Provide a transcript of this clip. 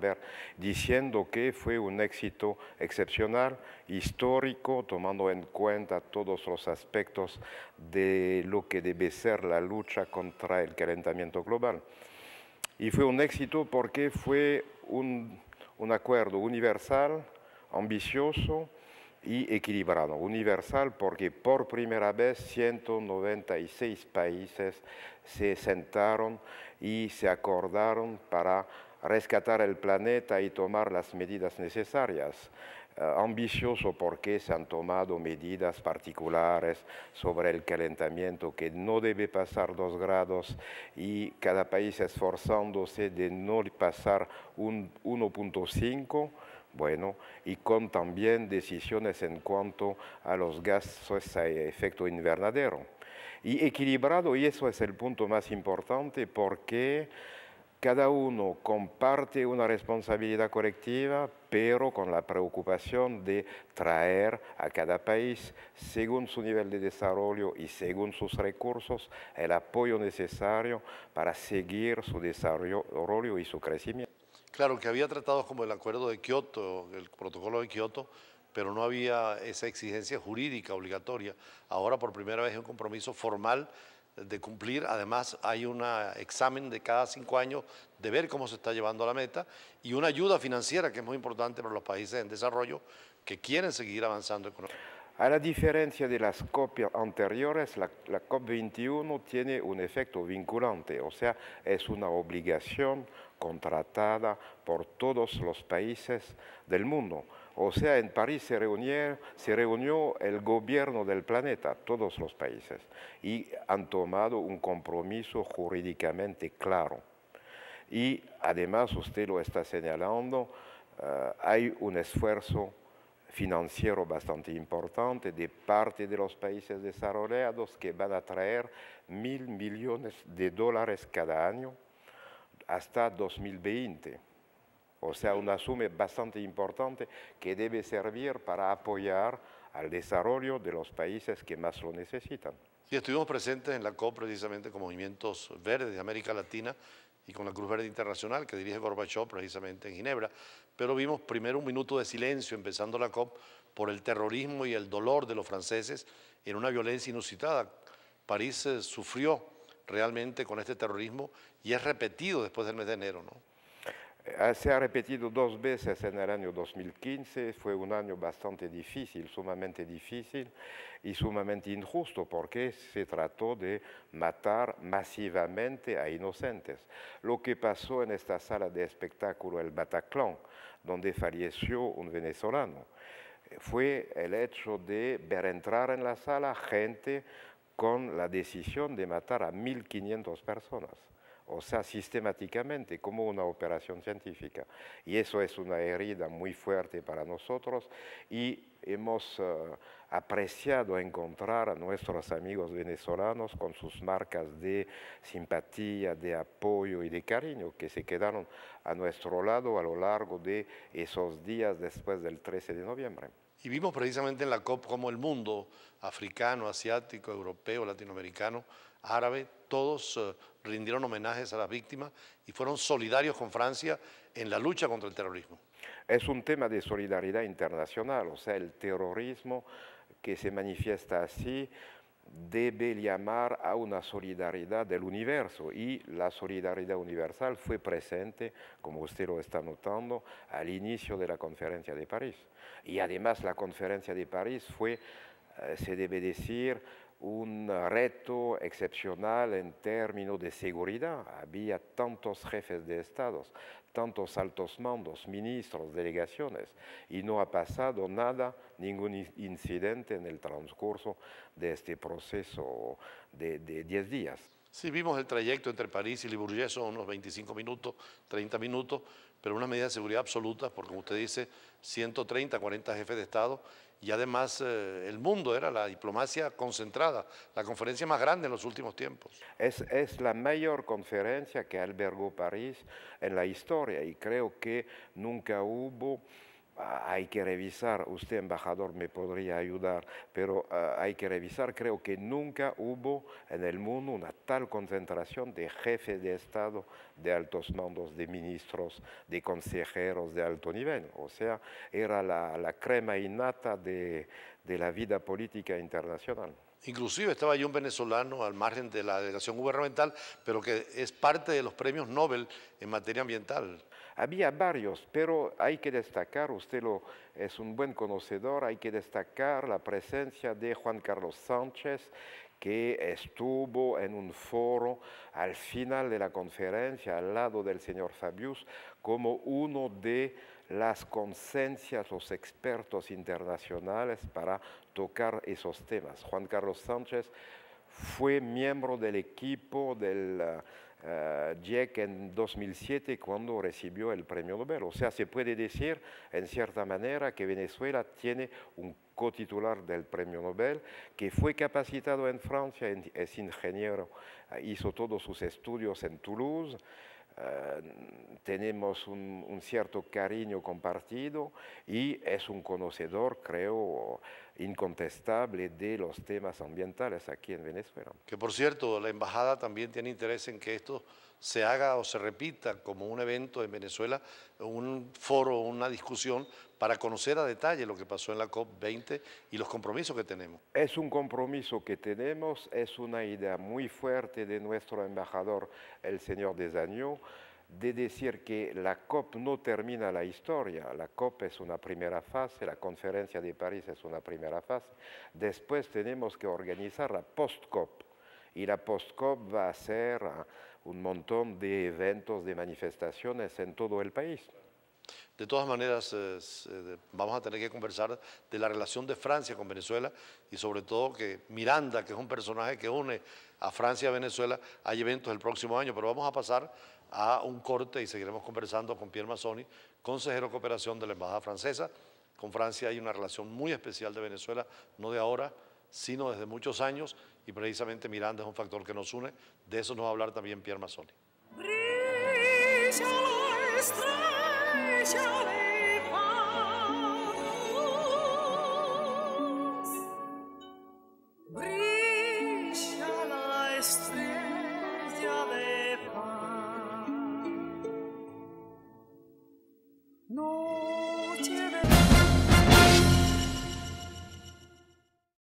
ver diciendo que fue un éxito excepcional, histórico, tomando en cuenta todos los aspectos de lo que debe ser la lucha contra el calentamiento global. Y fue un éxito porque fue un, un acuerdo universal, ambicioso y equilibrado. Universal porque por primera vez 196 países se sentaron y se acordaron para rescatar el planeta y tomar las medidas necesarias. Eh, ambicioso porque se han tomado medidas particulares sobre el calentamiento que no debe pasar dos grados y cada país esforzándose de no pasar un 1.5 bueno, y con también decisiones en cuanto a los gases a efecto invernadero. Y equilibrado, y eso es el punto más importante, porque cada uno comparte una responsabilidad colectiva, pero con la preocupación de traer a cada país, según su nivel de desarrollo y según sus recursos, el apoyo necesario para seguir su desarrollo y su crecimiento. Claro, que había tratados como el Acuerdo de Kioto, el Protocolo de Kioto, pero no había esa exigencia jurídica obligatoria. Ahora por primera vez es un compromiso formal de cumplir. Además, hay un examen de cada cinco años de ver cómo se está llevando a la meta y una ayuda financiera que es muy importante para los países en desarrollo que quieren seguir avanzando A la diferencia de las copias anteriores, la, la, COP21 tiene un efecto vinculante, o sea, es una obligación contratada por todos los países del mundo. O sea, en París se, reunió, el gobierno del planeta, todos los países, y han tomado un compromiso jurídicamente claro. Y además, usted lo está señalando, eh, hay un esfuerzo financiero bastante importante de parte de los países desarrollados que van a traer mil millones de dólares cada año hasta 2020 o sea, un suma bastante importante que debe servir para apoyar al desarrollo de los países que más lo necesitan. estuvimos presentes en la COP precisamente con Movimientos Verdes de América Latina y con la Cruz Verde Internacional que dirige Gorbachev precisamente en Ginebra, pero vimos primero un minuto de silencio empezando la COP por el terrorismo y el dolor de los franceses en una violencia inusitada. París eh, sufrió realmente con este terrorismo y es repetido después del mes de enero, ¿no? Eh, se ha repetido dos veces en el año 2015, fue un año bastante difícil, sumamente difícil y sumamente injusto porque se trató de matar masivamente a inocentes. Lo que pasó en esta sala de espectáculo El Bataclan, donde falleció un venezolano, fue el hecho de ver entrar en la sala gente con la decisión de matar a 1.500 personas o sea, sistemáticamente, como una operación científica. Y eso es una herida muy fuerte para nosotros y hemos eh, apreciado encontrar a nuestros amigos venezolanos con sus marcas de simpatía, de apoyo y de cariño que se quedaron a nuestro lado a lo largo de esos días después del 13 de noviembre. Y vimos precisamente en la COP cómo el mundo africano, asiático, europeo, latinoamericano, árabe, todos eh, rindieron homenajes a las víctimas y fueron solidarios con Francia en la lucha contra el terrorismo. Es un tema de solidaridad internacional, o sea, el terrorismo que se manifiesta así debe llamar a una solidaridad del universo y la solidaridad universal fue presente, como usted lo está notando, al inicio de la conferencia de París. Y además la conferencia de París fue, eh, se debe decir, un reto excepcional en términos de seguridad. Había tantos jefes de estados, tantos altos mandos, ministros, delegaciones, y no ha pasado nada, ningún incidente en el transcurso de este proceso de diez días. Sí, vimos el trayecto entre París y Liburgueso son unos 25 minutos, 30 minutos, pero una medida de seguridad absoluta, porque como usted dice, 130, 40 jefes de Estado y además eh, el mundo era la diplomacia concentrada, la conferencia más grande en los últimos tiempos. Es, es, la mayor conferencia que albergó París en la historia y creo que nunca hubo Ah, hay que revisar, usted embajador me podría ayudar, pero ah, hay que revisar, creo que nunca hubo en el mundo una tal concentración de jefes de Estado, de altos mandos, de ministros, de consejeros de alto nivel. O sea, era la, crema innata de, de la vida política internacional. Inclusive estaba allí un venezolano al margen de la delegación gubernamental, pero que es parte de los premios Nobel en materia ambiental. Había varios, pero hay que destacar, usted lo, es un buen conocedor, hay que destacar la presencia de Juan Carlos Sánchez, que estuvo en un foro al final de la conferencia al lado del señor Fabius como uno de las conciencias, los expertos internacionales para tocar esos temas. Juan Carlos Sánchez fue miembro del equipo del eh, Jack GIEC en 2007 cuando recibió el premio Nobel. O sea, se puede decir en cierta manera que Venezuela tiene un cotitular del premio Nobel que fue capacitado en Francia, es ingeniero, eh, hizo todos sus estudios en Toulouse. Eh, tenemos un, cierto cariño compartido y es un conocedor, creo, incontestable de los temas ambientales aquí en Venezuela. Que por cierto, la embajada también tiene interés en que esto se haga o se repita como un evento en Venezuela, un foro, una discusión para conocer a detalle lo que pasó en la COP20 y los compromisos que tenemos. Es un compromiso que tenemos, es una idea muy fuerte de nuestro embajador, el señor Desañó, de decir que la COP no termina la historia, la COP es una primera fase, la conferencia de París es una primera fase, después tenemos que organizar la post-COP y la post-COP va a ser ah, un montón de eventos, de manifestaciones en todo el país. De todas maneras, eh, eh, vamos a tener que conversar de la relación de Francia con Venezuela y sobre todo que Miranda, que es un personaje que une a Francia y a Venezuela, hay eventos el próximo año, pero vamos a pasar a un corte y seguiremos conversando con Pierre Massoni, consejero de cooperación de la Embajada Francesa. Con Francia hay una relación muy especial de Venezuela, no de ahora, sino desde muchos años y precisamente Miranda es un factor que nos une. De eso nos va a hablar también Pierre Massoni. Breathe.